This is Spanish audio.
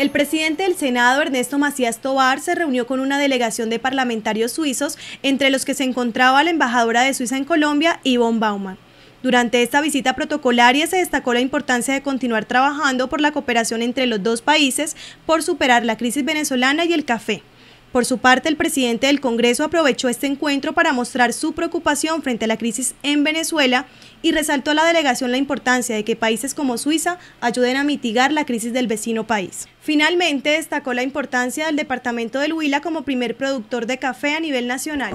El presidente del Senado, Ernesto Macías Tobar, se reunió con una delegación de parlamentarios suizos, entre los que se encontraba la embajadora de Suiza en Colombia, Yvonne Bauman. Durante esta visita protocolaria se destacó la importancia de continuar trabajando por la cooperación entre los dos países por superar la crisis venezolana y el café. Por su parte, el presidente del Congreso aprovechó este encuentro para mostrar su preocupación frente a la crisis en Venezuela y resaltó a la delegación la importancia de que países como Suiza ayuden a mitigar la crisis del vecino país. Finalmente, destacó la importancia del departamento del Huila como primer productor de café a nivel nacional.